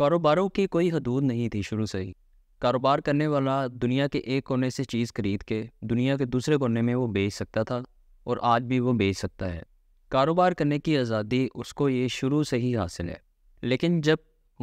कारोबारों की कोई हदूद नहीं थी शुरू से ही कारोबार करने वाला दुनिया के एक कोने से चीज़ खरीद के दुनिया के दूसरे कोने में वो बेच सकता था और आज भी वो बेच सकता है कारोबार करने की आज़ादी उसको ये शुरू से ही हासिल है लेकिन जब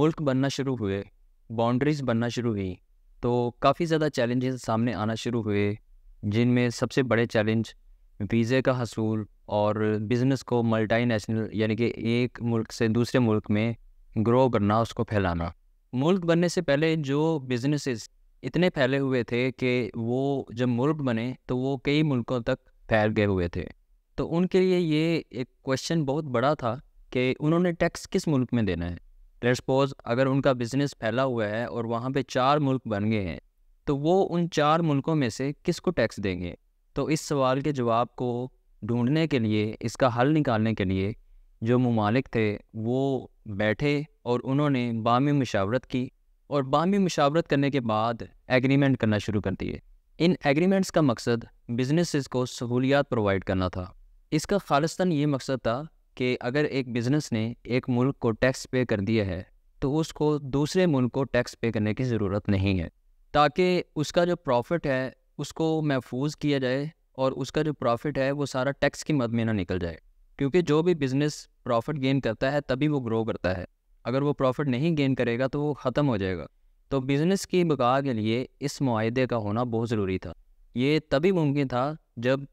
मुल्क बनना शुरू हुए बाउंड्रीज़ बनना शुरू हुई तो काफ़ी ज़्यादा चैलेंजेस सामने आना शुरू हुए जिनमें सबसे बड़े चैलेंज वीज़े का हसूल और बिज़नेस को मल्टी नेशनल यानी कि एक मुल्क से दूसरे मुल्क में ग्रो करना उसको फैलाना मुल्क बनने से पहले जो बिजनेसेस इतने फैले हुए थे कि वो जब मुल्क बने तो वो कई मुल्कों तक फैल गए हुए थे तो उनके लिए ये एक क्वेश्चन बहुत बड़ा था कि उन्होंने टैक्स किस मुल्क में देना है लेट अगर उनका बिजनेस फैला हुआ है और वहाँ पे चार मुल्क बन गए हैं तो वो उन चार मुल्कों में से किसको टैक्स देंगे तो इस सवाल के जवाब को ढूंढने के लिए इसका हल निकालने के लिए जो ममालिक थे वो बैठे और उन्होंने बामी मशावरत की और बामी मशावरत करने के बाद एग्रीमेंट करना शुरू कर दिए इन एग्रीमेंट्स का मकसद बिज़नेसेस को सहूलियात प्रोवाइड करना था इसका खालसता ये मकसद था कि अगर एक बिज़नेस ने एक मुल्क को टैक्स पे कर दिया है तो उसको दूसरे मुल्क को टैक्स पे करने की ज़रूरत नहीं है ताकि उसका जो प्रॉफिट है उसको महफूज किया जाए और उसका जो प्रॉफिट है वो सारा टैक्स की मद में ना निकल जाए क्योंकि जो भी बिज़नेस प्रॉफिट गेन करता है तभी वो ग्रो करता है अगर वो प्रॉफिट नहीं गेन करेगा तो वो ख़त्म हो जाएगा तो बिज़नेस की बका के लिए इस माहदे का होना बहुत ज़रूरी था ये तभी मुमकिन था जब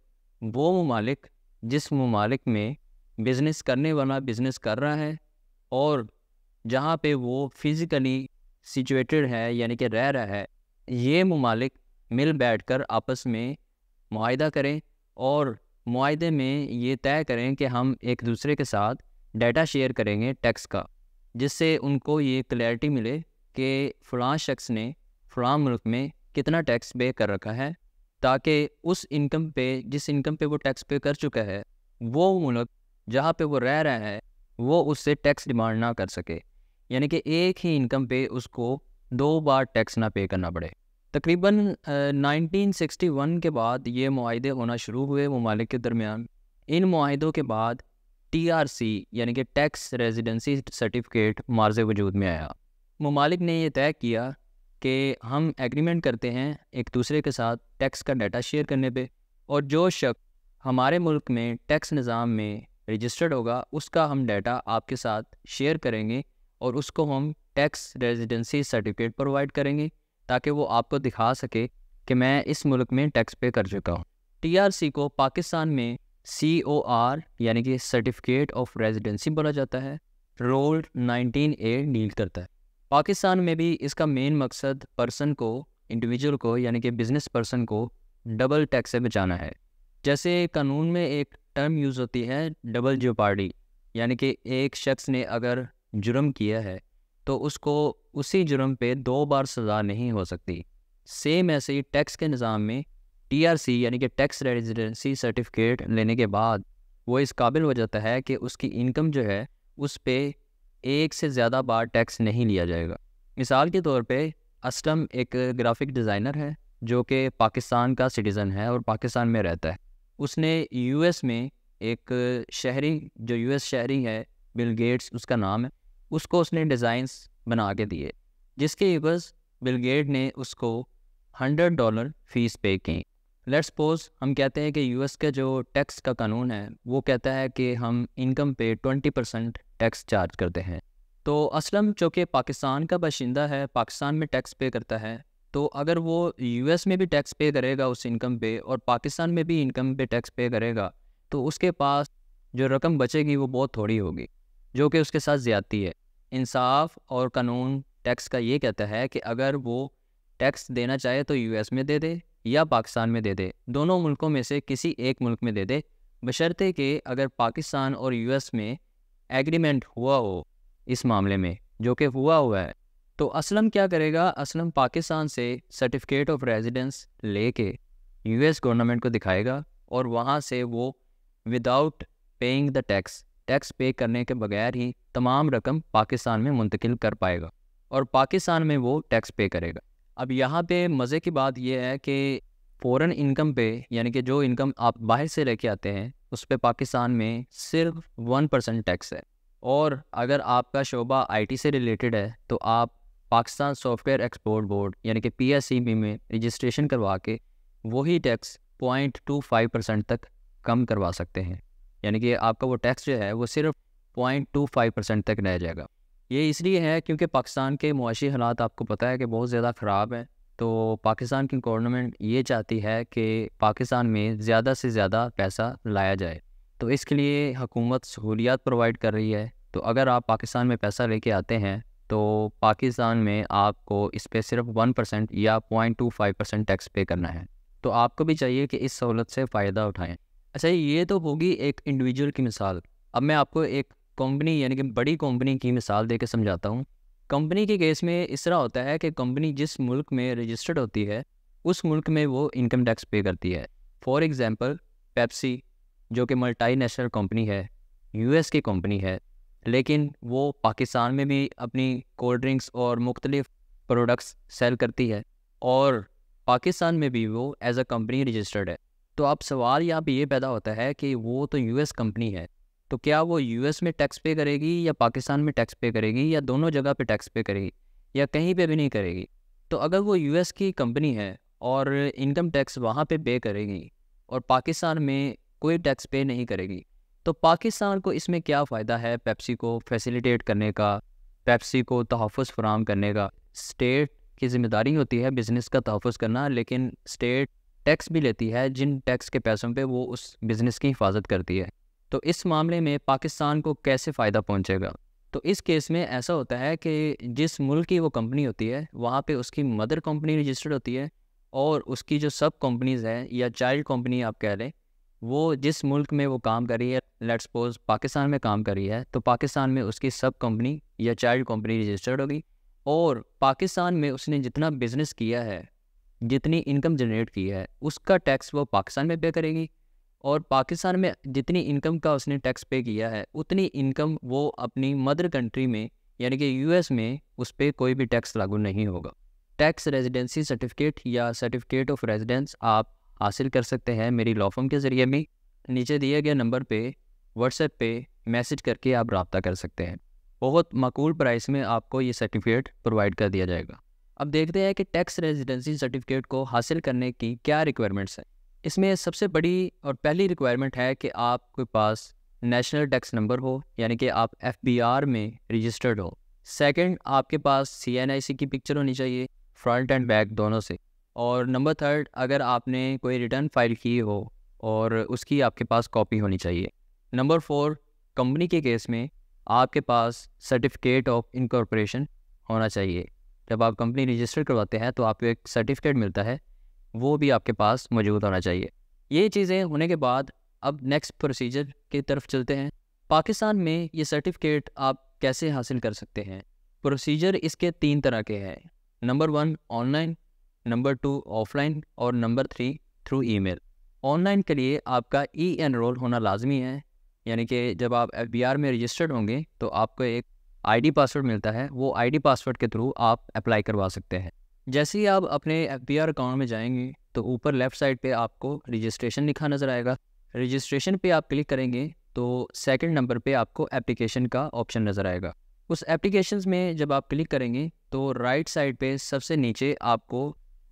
वो ममालिक जिस ममालिक में बिज़नेस करने वाला बिज़नेस कर रहा है और जहाँ पे वो फिज़िकली सिचुएटेड है यानी कि रह रहा है ये ममालिक मिल बैठ कर आपस में माहा करें और माहदे में ये तय करें कि हम एक दूसरे के साथ डाटा शेयर करेंगे टैक्स का जिससे उनको ये क्लैरिटी मिले कि फ़लाँ शख्स ने फ़लाँ मुल्क में कितना टैक्स पे कर रखा है ताकि उस इनकम पे जिस इनकम पे वो टैक्स पे कर चुका है वो मुल्क जहाँ पे वो रह रहा है वो उससे टैक्स डिमांड ना कर सके यानी कि एक ही इनकम पे उसको दो बार टैक्स ना पे करना पड़े तकरीबन 1961 के बाद ये माहदे होना शुरू हुए ममालिक के दरमियान इन माहों के बाद टी आर सी यानी कि टैक्स रेजिडेंसी सर्टिफिकेट मार्ज वजूद में आया ममालिक ने यह तय किया कि हम एग्रीमेंट करते हैं एक दूसरे के साथ टैक्स का डाटा शेयर करने पे और जो शख्स हमारे मुल्क में टैक्स निज़ाम में रजिस्टर्ड होगा उसका हम डाटा आपके साथ शेयर करेंगे और उसको हम टैक्स रेजिडेंसी सर्टिफिकेट प्रोवाइड करेंगे ताकि वो आपको दिखा सके कि मैं इस मुल्क में टैक्स पे कर चुका हूँ टीआरसी को पाकिस्तान में सी ओ आर यानी कि सर्टिफिकेट ऑफ रेजिडेंसी बोला जाता है रोल 19 ए डील करता है पाकिस्तान में भी इसका मेन मकसद पर्सन को इंडिविजुअल को यानी कि बिजनेस पर्सन को डबल टैक्स से बचाना है जैसे कानून में एक टर्म यूज़ होती है डबल जो पार्टी यानी कि एक शख्स ने अगर जुर्म किया है तो उसको उसी जुर्म पे दो बार सज़ा नहीं हो सकती सेम ऐसे ही टैक्स के निज़ाम में टीआरसी यानी कि टैक्स रेजिडेंसी सर्टिफिकेट लेने के बाद वो इस काबिल हो जाता है कि उसकी इनकम जो है उस पर एक से ज़्यादा बार टैक्स नहीं लिया जाएगा मिसाल के तौर पे असलम एक ग्राफिक डिज़ाइनर है जो कि पाकिस्तान का सिटीज़न है और पाकिस्तान में रहता है उसने यूएस में एक शहरी जो यूएस शहरी है बिल गेट्स उसका नाम है उसको उसने डिज़ाइंस बना के दिए जिसके एवज बिलगेट ने उसको हंड्रेड डॉलर फीस पे की लेट्स सपोज हम कहते हैं कि यूएस के जो टैक्स का कानून है वो कहता है कि हम इनकम पे ट्वेंटी परसेंट टैक्स चार्ज करते हैं तो असलम चूँकि पाकिस्तान का बाशिंदा है पाकिस्तान में टैक्स पे करता है तो अगर वो यूएस में भी टैक्स पे करेगा उस इनकम पे और पाकिस्तान में भी इनकम पे टैक्स पे करेगा तो उसके पास जो रकम बचेगी वो बहुत थोड़ी होगी जो कि उसके साथ ज़्यादती है इंसाफ और कानून टैक्स का ये कहता है कि अगर वो टैक्स देना चाहे तो यूएस में दे दे या पाकिस्तान में दे दे दोनों मुल्कों में से किसी एक मुल्क में दे दे बशर्ते कि अगर पाकिस्तान और यूएस में एग्रीमेंट हुआ हो इस मामले में जो कि हुआ हुआ है तो असलम क्या करेगा असलम पाकिस्तान से सर्टिफिकेट ऑफ रेजिडेंस लेके यूएस गवर्नमेंट को दिखाएगा और वहाँ से वो without paying the tax tax pay करने के बगैर ही तमाम रकम पाकिस्तान में मुंतकिल कर पाएगा और पाकिस्तान में वो टैक्स पे करेगा अब यहाँ पे मज़े की बात यह है कि फ़ौरन इनकम पे यानी कि जो इनकम आप बाहर से लेके आते हैं उस पर पाकिस्तान में सिर्फ वन परसेंट टैक्स है और अगर आपका शोबा आईटी से रिलेटेड है तो आप पाकिस्तान सॉफ्टवेयर एक्सपोर्ट बोर्ड यानी कि पीएसईबी में रजिस्ट्रेशन करवा के वही tax point two five percent तक कम करवा सकते हैं यानी कि आपका वो टैक्स जो है वो सिर्फ पॉइंट टू फाइव परसेंट तक रह जाएगा ये इसलिए है क्योंकि पाकिस्तान के मुआशी हालात आपको पता है कि बहुत ज़्यादा ख़राब हैं तो पाकिस्तान की गवर्नमेंट ये चाहती है कि पाकिस्तान में ज़्यादा से ज़्यादा पैसा लाया जाए तो इसके लिए हुकूमत सहूलियात प्रोवाइड कर रही है तो अगर आप पाकिस्तान में पैसा लेके आते हैं तो पाकिस्तान में आपको इस पर सिर्फ वन परसेंट या point two five percent tax pay करना है तो आपको भी चाहिए कि इस सहूलत से फ़ायदा उठाएँ अच्छा ये तो होगी एक इंडिविजुअल की मिसाल अब मैं आपको एक कंपनी यानी कि बड़ी कंपनी की मिसाल दे के समझाता हूँ कंपनी के केस में इस तरह होता है कि कंपनी जिस मुल्क में रजिस्टर्ड होती है उस मुल्क में वो इनकम टैक्स पे करती है फॉर एग्ज़ाम्पल पेप्सी जो कि मल्टी नेशनल कंपनी है यू की कंपनी है लेकिन वो पाकिस्तान में भी अपनी कोल्ड ड्रिंक्स और मुख्तलिफ प्रोडक्ट्स सेल करती है और पाकिस्तान में भी वो एज़ अ कंपनी रजिस्टर्ड है तो अब सवाल यहाँ पे ये पैदा होता है कि वो तो यूएस कंपनी है तो क्या वो यूएस में टैक्स पे करेगी या पाकिस्तान में टैक्स पे करेगी या दोनों जगह पे टैक्स पे करेगी या कहीं पे भी नहीं करेगी तो अगर वो यूएस की कंपनी है और इनकम टैक्स वहाँ पे पे करेगी और पाकिस्तान में कोई टैक्स पे नहीं करेगी तो पाकिस्तान को इसमें क्या फ़ायदा है पेप्सी को फैसिलिटेट करने का पेप्सी को तहफ़ फराम करने का स्टेट की जिम्मेदारी होती है बिज़नेस का तहफ़ करना लेकिन स्टेट टैक्स भी लेती है जिन टैक्स के पैसों पे वो उस बिज़नेस की हिफाजत करती है तो इस मामले में पाकिस्तान को कैसे फ़ायदा पहुंचेगा तो इस केस में ऐसा होता है कि जिस मुल्क की वो कंपनी होती है वहाँ पे उसकी मदर कंपनी रजिस्टर्ड होती है और उसकी जो सब कंपनीज़ हैं या चाइल्ड कंपनी आप कह लें वो जिस मुल्क में वो काम कर रही है लेट सपोज पाकिस्तान में काम कर रही है तो पाकिस्तान में उसकी सब कंपनी या चाइल्ड कंपनी रजिस्टर्ड होगी और पाकिस्तान में उसने जितना बिज़नेस किया है जितनी इनकम जनरेट की है उसका टैक्स वो पाकिस्तान में पे करेगी और पाकिस्तान में जितनी इनकम का उसने टैक्स पे किया है उतनी इनकम वो अपनी मदर कंट्री में यानी कि यूएस में उस पर कोई भी टैक्स लागू नहीं होगा टैक्स रेजिडेंसी सर्टिफिकेट या सर्टिफिकेट ऑफ रेजिडेंस आप हासिल कर सकते हैं मेरी लॉफम के ज़रिए भी नीचे दिए गए नंबर पे व्हाट्सएप पे मैसेज करके आप रबता कर सकते हैं बहुत मकूल प्राइस में आपको ये सर्टिफिकेट प्रोवाइड कर दिया जाएगा अब देखते हैं कि टैक्स रेजिडेंसी सर्टिफिकेट को हासिल करने की क्या रिक्वायरमेंट्स हैं इसमें सबसे बड़ी और पहली रिक्वायरमेंट है कि आपके पास नेशनल टैक्स नंबर हो यानी कि आप एफ में रजिस्टर्ड हो सेकेंड आपके पास सी की पिक्चर होनी चाहिए फ्रंट एंड बैक दोनों से और नंबर थर्ड अगर आपने कोई रिटर्न फाइल की हो और उसकी आपके पास कॉपी होनी चाहिए नंबर फोर कंपनी के केस में आपके पास सर्टिफिकेट ऑफ इनकॉर्पोरेशन होना चाहिए जब आप कंपनी रजिस्टर करवाते हैं तो आपको एक सर्टिफिकेट मिलता है वो भी आपके पास मौजूद होना चाहिए ये चीज़ें होने के बाद अब नेक्स्ट प्रोसीजर की तरफ चलते हैं पाकिस्तान में ये सर्टिफिकेट आप कैसे हासिल कर सकते हैं प्रोसीजर इसके तीन तरह के हैं number one online number two offline और number three through email online के लिए आपका ई एनरोल होना लाजमी है यानी कि जब आप एफ में रजिस्टर्ड होंगे तो आपको एक आईडी पासवर्ड मिलता है वो आईडी पासवर्ड के थ्रू आप अप्लाई करवा सकते हैं जैसे ही आप अपने एफ अकाउंट में जाएंगे तो ऊपर लेफ्ट साइड पे आपको रजिस्ट्रेशन लिखा नज़र आएगा रजिस्ट्रेशन पे आप क्लिक करेंगे तो सेकंड नंबर पे आपको एप्लीकेशन का ऑप्शन नज़र आएगा उस एप्लीकेशन में जब आप क्लिक करेंगे तो राइट साइड पे सबसे नीचे आपको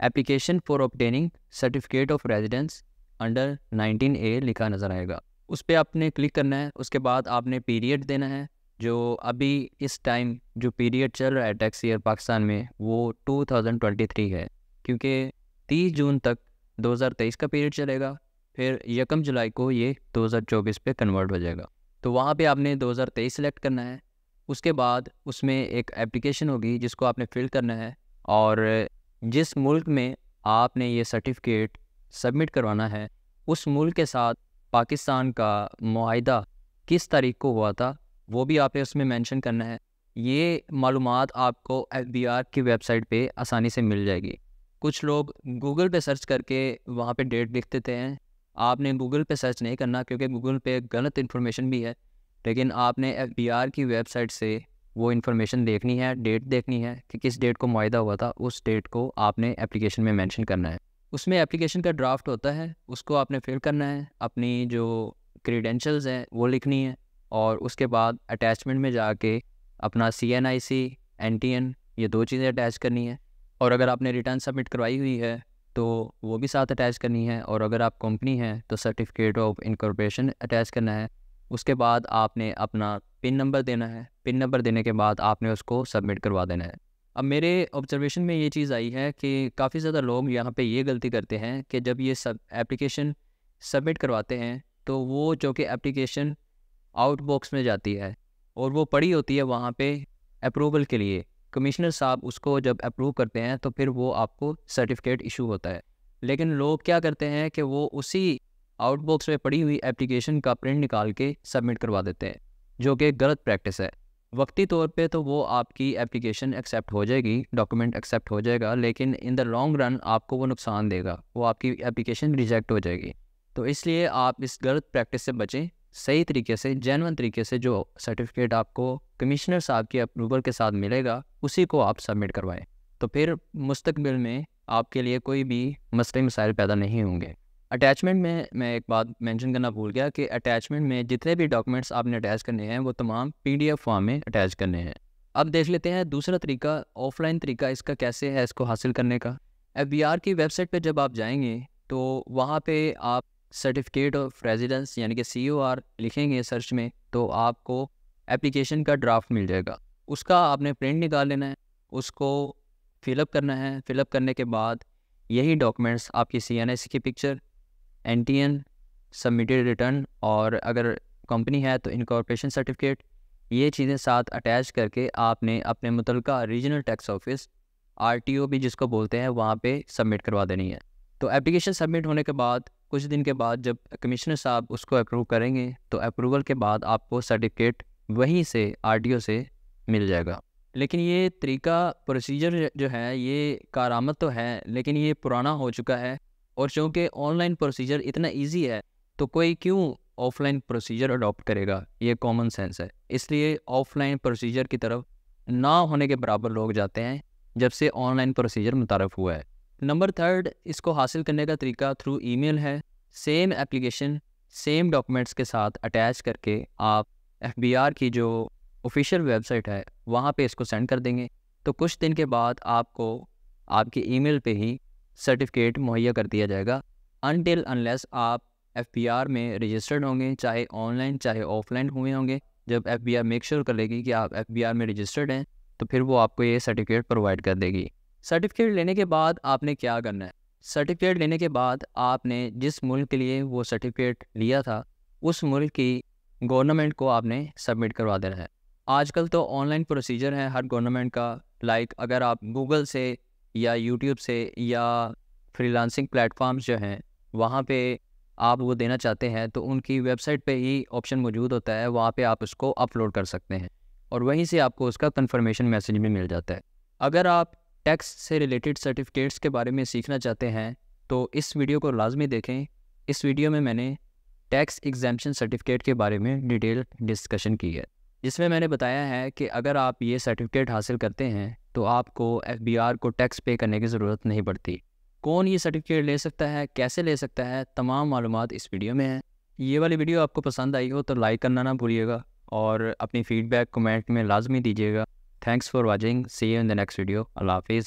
application for obtaining certificate of residence under 19 A लिखा नज़र आएगा उस पर आपने क्लिक करना है उसके बाद आपने पीरियड देना है जो अभी इस टाइम जो पीरियड चल रहा है टैक्स ईयर पाकिस्तान में वो 2023 है क्योंकि 30 जून तक 2023 का पीरियड चलेगा फिर यकम जुलाई को ये 2024 पे कन्वर्ट हो जाएगा तो वहाँ पे आपने 2023 सेलेक्ट करना है उसके बाद उसमें एक एप्लीकेशन होगी जिसको आपने फिल करना है और जिस मुल्क में आपने ये सर्टिफिकेट सबमिट करवाना है उस मुल्क के साथ पाकिस्तान का माहदा किस तारीख को हुआ था वो भी आपने उसमें मेंशन करना है ये मालूम आपको एफ बी आर की वेबसाइट पे आसानी से मिल जाएगी कुछ लोग गूगल पे सर्च करके वहाँ पे डेट लिख देते हैं आपने गूगल पे सर्च नहीं करना क्योंकि गूगल पे गलत इन्फॉर्मेशन भी है लेकिन आपने एफ बी आर की वेबसाइट से वो इन्फॉर्मेशन देखनी है डेट देखनी है कि किस डेट को माहा हुआ था उस डेट को आपने एप्लीकेशन में मैंशन करना है उसमें एप्लीकेशन का ड्राफ्ट होता है उसको आपने फिल करना है अपनी जो क्रीडेंशल्स हैं वो लिखनी है और उसके बाद अटैचमेंट में जाके अपना C N I C N T N ये दो चीज़ें अटैच करनी है और अगर आपने रिटर्न सबमिट करवाई हुई है तो वो भी साथ अटैच करनी है और अगर आप कंपनी हैं तो सर्टिफिकेट ऑफ इनकॉर्पोरेशन अटैच करना है उसके बाद आपने अपना पिन नंबर देना है पिन नंबर देने के बाद आपने उसको सबमिट करवा देना है अब मेरे ऑब्जर्वेशन में ये चीज़ आई है कि काफ़ी ज़्यादा लोग यहाँ पे ये गलती करते हैं कि जब ये सब एप्लीकेशन सबमिट करवाते हैं तो वो जो कि एप्लीकेशन आउट बॉक्स में जाती है और वो पड़ी होती है वहाँ पे अप्रूवल के लिए कमिश्नर साहब उसको जब अप्रूव करते हैं तो फिर वो आपको सर्टिफिकेट इशू होता है लेकिन लोग क्या करते हैं कि वो उसी आउट बॉक्स में पड़ी हुई एप्लीकेशन का प्रिंट निकाल के सबमिट करवा देते हैं जो कि गलत प्रैक्टिस है वक्ती तौर पे तो वो आपकी एप्लीकेशन एक्सेप्ट हो जाएगी डॉक्यूमेंट एक्सेप्ट हो जाएगा लेकिन इन द लॉन्ग रन आपको वो नुकसान देगा वो आपकी एप्लीकेशन रिजेक्ट हो जाएगी तो इसलिए आप इस गलत प्रैक्टिस से बचें सही तरीके से जैनवन तरीके से जो सर्टिफिकेट आपको कमिश्नर साहब के अप्रूवल के साथ मिलेगा उसी को आप सबमिट करवाएं तो फिर मुस्तकबिल में आपके लिए कोई भी मसले मसाइल पैदा नहीं होंगे अटैचमेंट में मैं एक बात मेंशन करना भूल गया कि अटैचमेंट में जितने भी डॉक्यूमेंट्स आपने अटैच करने हैं वो तमाम पीडीएफ फॉर्म में अटैच करने हैं अब देख लेते हैं दूसरा तरीका ऑफलाइन तरीका इसका कैसे है इसको हासिल करने का एफ की वेबसाइट पर जब आप जाएंगे तो वहाँ पर आप सर्टिफिकेट ऑफ रेजिडेंस यानी कि सी ओ आर लिखेंगे सर्च में तो आपको एप्लीकेशन का ड्राफ्ट मिल जाएगा उसका आपने प्रिंट निकाल लेना है उसको फिलअप करना है फिलअप करने के बाद यही डॉक्यूमेंट्स आपकी सी एन एस की picture N T N submitted return और अगर कंपनी है तो इनकॉर्पोरेशन सर्टिफिकेट ये चीज़ें साथ अटैच करके आपने अपने मुतल regional tax office R T O भी जिसको बोलते हैं वहाँ पे सबमिट करवा देनी है तो एप्लीकेशन सबमिट होने के बाद कुछ दिन के बाद जब कमिश्नर साहब उसको अप्रूव करेंगे तो अप्रूवल के बाद आपको सर्टिफिकेट वहीं से आर से मिल जाएगा लेकिन ये तरीका प्रोसीजर जो है ये कारामत तो है लेकिन ये पुराना हो चुका है और चूँकि ऑनलाइन प्रोसीजर इतना ईजी है तो कोई क्यों ऑफलाइन प्रोसीजर अडॉप्ट करेगा ये कॉमन सेंस है इसलिए ऑफलाइन प्रोसीजर की तरफ ना होने के बराबर लोग जाते हैं जब से ऑनलाइन प्रोसीजर मुतारफ़ हुआ है नंबर थर्ड इसको हासिल करने का तरीका थ्रू ईमेल है सेम एप्लीकेशन सेम डॉक्यूमेंट्स के साथ अटैच करके आप एफ की जो ऑफिशियल वेबसाइट है वहाँ पे इसको सेंड कर देंगे तो कुछ दिन के बाद आपको आपके ईमेल पे ही सर्टिफिकेट मुहैया कर दिया जाएगा अनटिल अनलेस आप एफ में रजिस्टर्ड होंगे चाहे ऑनलाइन चाहे ऑफलाइन हुए होंगे जब F B R make sure कर लेगी कि आप एफ में रजिस्टर्ड हैं तो फिर वो आपको ये सर्टिफिकेट प्रोवाइड कर देगी सर्टिफिकेट लेने के बाद आपने क्या करना है सर्टिफिकेट लेने के बाद आपने जिस मुल्क के लिए वो सर्टिफिकेट लिया था उस मुल्क की गवर्नमेंट को आपने सबमिट करवा देना है आजकल तो ऑनलाइन प्रोसीजर है हर गवर्नमेंट का लाइक अगर आप गूगल से या यूट्यूब से या फ्रीलांसिंग प्लेटफॉर्म्स जो हैं वहाँ पे आप वो देना चाहते हैं तो उनकी वेबसाइट पे ही ऑप्शन मौजूद होता है वहाँ पे आप उसको अपलोड कर सकते हैं और वहीं से आपको उसका कंफर्मेशन मैसेज भी मिल जाता है अगर आप टैक्स से रिलेटेड सर्टिफिकेट्स के बारे में सीखना चाहते हैं तो इस वीडियो को लाजमी देखें इस वीडियो में मैंने टैक्स एग्जामेशन सर्टिफिकेट के बारे में डिटेल डिस्कशन की है जिसमें मैंने बताया है कि अगर आप ये सर्टिफिकेट हासिल करते हैं तो आपको एफ को टैक्स पे करने की ज़रूरत नहीं पड़ती कौन ये सर्टिफिकेट ले सकता है कैसे ले सकता है तमाम मालूम इस वीडियो में है ये वाली वीडियो आपको पसंद आई हो तो लाइक करना ना भूलिएगा और अपनी फ़ीडबैक कमेंट में लाजमी दीजिएगा Thanks for watching. See you in the next video. Allah Hafiz.